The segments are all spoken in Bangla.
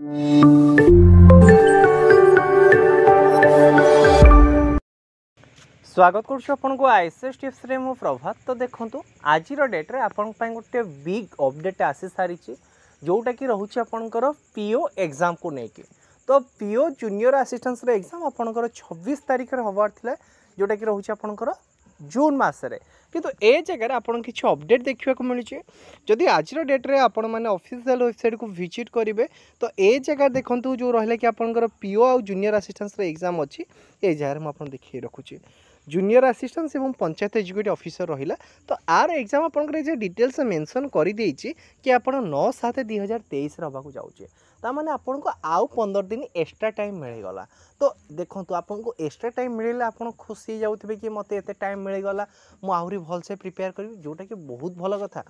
ସ୍ୱାଗତ କରୁଛି ଆପଣଙ୍କୁ ଆଇସିଏସ୍ ଟିପ୍ସରେ ମୁଁ ପ୍ରଭାତ ତ ଦେଖନ୍ତୁ ଆଜିର ଡେଟ୍ରେ ଆପଣଙ୍କ ପାଇଁ ଗୋଟେ ବିଗ୍ ଅପଡ଼େଟ୍ ଆସିସାରିଛି ଯେଉଁଟାକି ରହୁଛି ଆପଣଙ୍କର ପି ଓ ଏକ୍ଜାମ୍କୁ ନେଇକି ତ ପି ଓ ଜୁନିୟର ଆସିଷ୍ଟାନ୍ସର ଏକ୍ଜାମ୍ ଆପଣଙ୍କର ଛବିଶ ତାରିଖରେ ହେବାର ଥିଲା ଯେଉଁଟାକି ରହୁଛି ଆପଣଙ୍କର ଜୁନ୍ ମାସରେ କିନ୍ତୁ ଏ ଜାଗାରେ ଆପଣ କିଛି ଅପଡ଼େଟ୍ ଦେଖିବାକୁ ମିଳୁଛି ଯଦି ଆଜିର ଡେଟ୍ରେ ଆପଣମାନେ ଅଫିସିଆଲ୍ ୱେବସାଇଟ୍କୁ ଭିଜିଟ୍ କରିବେ ତ ଏ ଜାଗାରେ ଦେଖନ୍ତୁ ଯେଉଁ ରହିଲା କି ଆପଣଙ୍କର ପିଓ ଆଉ ଜୁନିୟର ଆସିଷ୍ଟାନ୍ସର ଏକ୍ଜାମ୍ ଅଛି ଏ ଜାଗାରେ ମୁଁ ଆପଣ ଦେଖାଇ ରଖୁଛି জুনিয়র আসিষ্টান্ট এবং পঞ্চায়েত এক্সিক্যুটিভ অফিসর রহিলা তো আর এক্সাম আপনার যে ডিটেলস মেনশন করে দিয়েছি কি আপনার ন সাত দুই হাজার তেইশে হওয়া যাচ্ছে ତା ମାନେ ଆପଣଙ୍କୁ ଆଉ ପନ୍ଦର ଦିନ ଏକ୍ସଟ୍ରା ଟାଇମ୍ ମିଳିଗଲା ତ ଦେଖନ୍ତୁ ଆପଣଙ୍କୁ ଏକ୍ସଟ୍ରା ଟାଇମ୍ ମିଳିଲେ ଆପଣ ଖୁସି ହେଇଯାଉଥିବେ କି ମୋତେ ଏତେ ଟାଇମ୍ ମିଳିଗଲା ମୁଁ ଆହୁରି ଭଲସେ ପ୍ରିପେୟାର କରିବି ଯେଉଁଟାକି ବହୁତ ଭଲ କଥା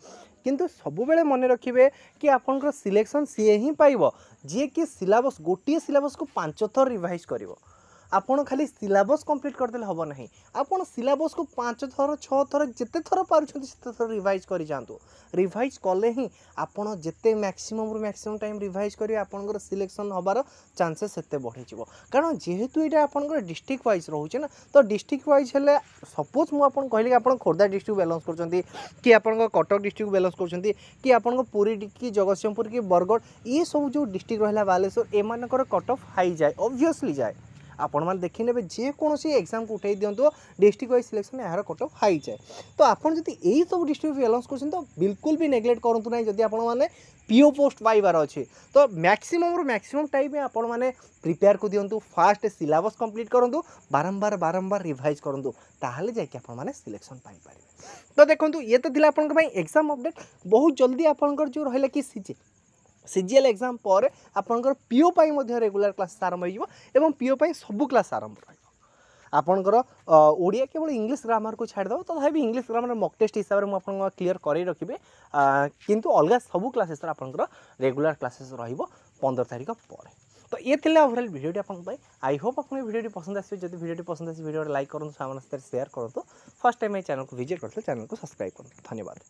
କିନ୍ତୁ ସବୁବେଳେ ମନେ ରଖିବେ କି ଆପଣଙ୍କର ସିଲେକ୍ସନ୍ ସିଏ ହିଁ ପାଇବ ଯିଏକି ସିଲାବସ୍ ଗୋଟିଏ ସିଲାବସ୍କୁ ପାଞ୍ଚ ଥର ରିଭାଇଜ୍ କରିବ ଆପଣ ଖାଲି ସିଲାବସ୍ କମ୍ପ୍ଲିଟ୍ କରିଦେଲେ ହେବ ନାହିଁ ଆପଣ ସିଲାବସ୍କୁ ପାଞ୍ଚ ଥର ଛଅ ଥର ଯେତେ ଥର ପାରୁଛନ୍ତି ସେତେ ଥର ରିଭାଇଜ୍ କରିଯାଆନ୍ତୁ ରିଭାଇଜ୍ କଲେ ହିଁ ଆପଣ ଯେତେ ମ୍ୟାକ୍ସିମମ୍ରୁ ମ୍ୟାକ୍ସିମମ୍ ଟାଇମ୍ ରିଭାଇଜ୍ କରିବେ ଆପଣଙ୍କର ସିଲେକ୍ସନ୍ ହେବାର ଚାନ୍ସେସ୍ ସେତେ ବଢ଼ିଯିବ କାରଣ ଯେହେତୁ ଏଇଟା ଆପଣଙ୍କର ଡିଷ୍ଟ୍ରିକ୍ଟ ୱାଇଜ୍ ରହୁଛି ନା ତ ଡିଷ୍ଟ୍ରିକ୍ଟ ୱାଇଜ୍ ହେଲେ ସପୋଜ୍ ମୁଁ ଆପଣଙ୍କୁ କହିଲି କି ଆପଣ ଖୋର୍ଦ୍ଧା ଡିଷ୍ଟ୍ରିକ୍ଟ ବାଲାନ୍ସ କରୁଛନ୍ତି କି ଆପଣଙ୍କ କଟକ ଡିଷ୍ଟ୍ରିକ୍ଟ ବାଲାନ୍ସ କରୁଛନ୍ତି କି ଆପଣଙ୍କ ପୁରୀ କି ଜଗତସିଂହପୁର କି ବରଗଡ଼ ଏସବୁ ଯେଉଁ ଡିଷ୍ଟ୍ରିକ୍ଟ ରହିଲା ବାଲେଶ୍ୱର ଏମାନଙ୍କର କଟ୍ ଅଫ୍ ହାଇ ଯାଏ ଅବଭିୟସ୍ଲି ଯାଏ আপনার দেখি নেবে যেকোনসি এক্সামকে উঠাই দিও ডিস্ট্রিক্ট ওয়াইজ সিলেকশন এর কটঅফ হাই যায় তো আপনার যদি এই সব ডিস্ট্রিক্ট আনাউন্স করছেন তো বিলকুল বি নেগলেক্ট করতু না যদি আপনার মানে পিও পোস্ট পাইবার অছে তো ম্যাক্সিমম রু ম্যাক্সিমম টাইম আপন মানে প্রিপেয়ার কু দিও ফার্স্ট সিলাবস কমপ্লিট করতু বারম্বার বারম্বার রিভাইজ করতু তাহলে যাই আপন মানে সিলেকশন পাইপারে তো দেখুন ইয়ে তো লা আপনার এক্সাম অপডেট বহুত জলদি আপনার যে রহলা কি সিজে ସିଜିଏଲ୍ ଏକ୍ଜାମ୍ ପରେ ଆପଣଙ୍କର ପିଓ ପାଇଁ ମଧ୍ୟ ରେଗୁଲାର କ୍ଲାସ୍ ଆରମ୍ଭ ହୋଇଯିବ ଏବଂ ପିଓ ପାଇଁ ସବୁ କ୍ଲାସ୍ ଆରମ୍ଭ ରହିବ ଆପଣଙ୍କର ଓଡ଼ିଆ କେବଳ ଇଂଲିଶ ଗ୍ରାମାରକୁ ଛାଡ଼ିଦେବ ତଥାପି ଇଂଲିଶ ଗ୍ରାମାର ମକ୍ ଟେଷ୍ଟ ହିସାବରେ ମୁଁ ଆପଣଙ୍କ କ୍ଲିଅର କରାଇ ରଖିବି କିନ୍ତୁ ଅଲଗା ସବୁ କ୍ଲାସେସ୍ର ଆପଣଙ୍କର ରେଗୁଲାର କ୍ଲାସେସ୍ ରହିବ ପନ୍ଦର ତାରିଖ ପରେ ତ ଇଏ ଥିଲା ଓଭରାଲ୍ ଭିଡ଼ିଓଟି ଆପଣଙ୍କ ପାଇଁ ଆଇ ହୋପ୍ ଆପଣଙ୍କୁ ଭିଡ଼ିଓଟି ପସନ୍ଦ ଆସିବ ଯଦି ଭିଡ଼ିଓଟି ପସନ୍ଦ ଆସିବ ଭିଡ଼ିଓଟି ଲାଇକ୍ କରନ୍ତୁ ସାଙ୍ଗମାନଙ୍କ ସାଥିରେ ସେୟାର କରନ୍ତୁ ଫାର୍ଷ୍ଟ ଟାଇମ୍ ଏ ଚ୍ୟାନେଲକୁ ଭିଜିଟ୍ କରନ୍ତୁ ଚ୍ୟାନେଲକୁ ସବସ୍କ୍ରାଇବ୍ କରନ୍ତୁ ଧନ୍ୟବାଦ